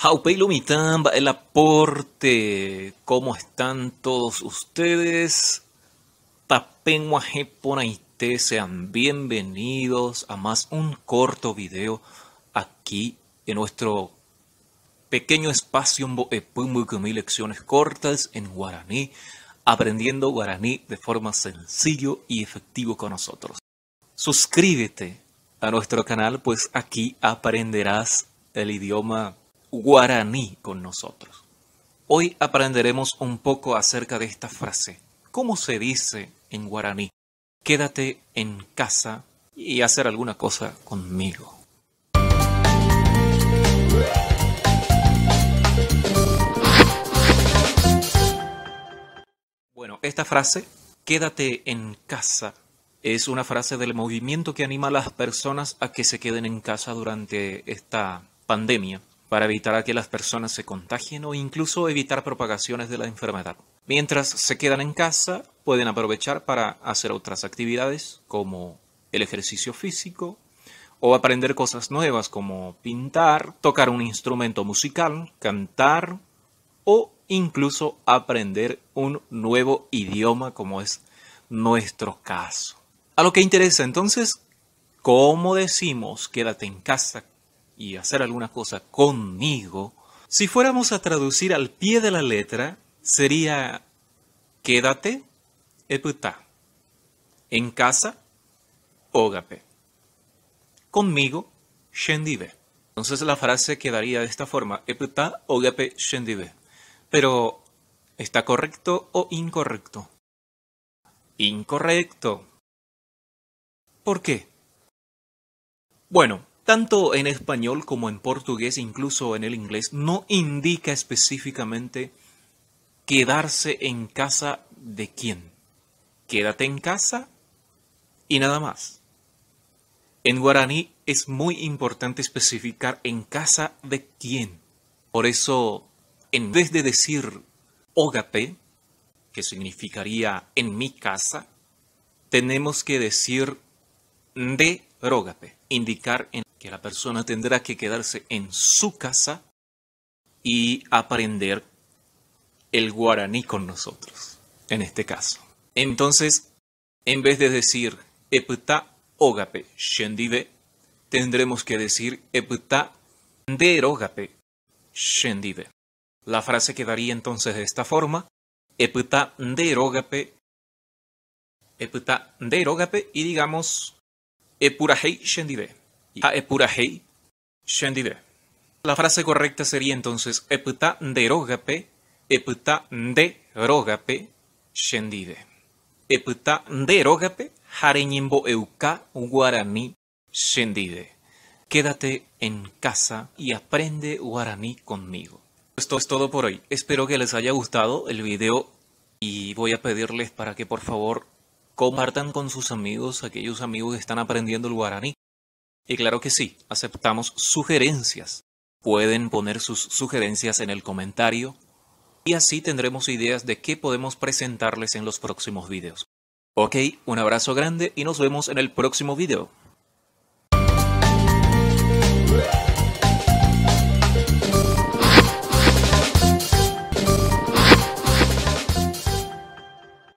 Jaupe Lumitamba, el aporte. ¿Cómo están todos ustedes? Tapenguajeponaite, sean bienvenidos a más un corto video aquí en nuestro pequeño espacio en lecciones cortas en guaraní, aprendiendo guaraní de forma sencillo y efectivo con nosotros. Suscríbete a nuestro canal, pues aquí aprenderás el idioma guaraní con nosotros. Hoy aprenderemos un poco acerca de esta frase. ¿Cómo se dice en guaraní? Quédate en casa y hacer alguna cosa conmigo. Bueno, esta frase, quédate en casa, es una frase del movimiento que anima a las personas a que se queden en casa durante esta pandemia para evitar a que las personas se contagien o incluso evitar propagaciones de la enfermedad. Mientras se quedan en casa, pueden aprovechar para hacer otras actividades como el ejercicio físico o aprender cosas nuevas como pintar, tocar un instrumento musical, cantar o incluso aprender un nuevo idioma como es nuestro caso. A lo que interesa entonces, ¿cómo decimos quédate en casa? y hacer alguna cosa conmigo, si fuéramos a traducir al pie de la letra, sería quédate, eputá. En casa, ógape. Conmigo, shendive. Entonces la frase quedaría de esta forma, eputá, ógape, shendive. Pero, ¿está correcto o incorrecto? Incorrecto. ¿Por qué? Bueno, tanto en español como en portugués, incluso en el inglés, no indica específicamente quedarse en casa de quién. Quédate en casa y nada más. En guaraní es muy importante especificar en casa de quién. Por eso, en vez de decir ógate, que significaría en mi casa, tenemos que decir de Rógape, indicar en que la persona tendrá que quedarse en su casa y aprender el guaraní con nosotros, en este caso. Entonces, en vez de decir epta ógape shendive, tendremos que decir epta derógape shendive. La frase quedaría entonces de esta forma, epta derógape, epta derógape y digamos Epurahei Shendide. A Epurahei Shendide. La frase correcta sería entonces Epta derogape, Epta derogape Shendide. Epta derogape Hareñimbo Euka Guaraní Shendide. Quédate en casa y aprende guaraní conmigo. Esto es todo por hoy. Espero que les haya gustado el video y voy a pedirles para que por favor compartan con sus amigos, aquellos amigos que están aprendiendo el guaraní. Y claro que sí, aceptamos sugerencias. Pueden poner sus sugerencias en el comentario y así tendremos ideas de qué podemos presentarles en los próximos videos. Ok, un abrazo grande y nos vemos en el próximo video.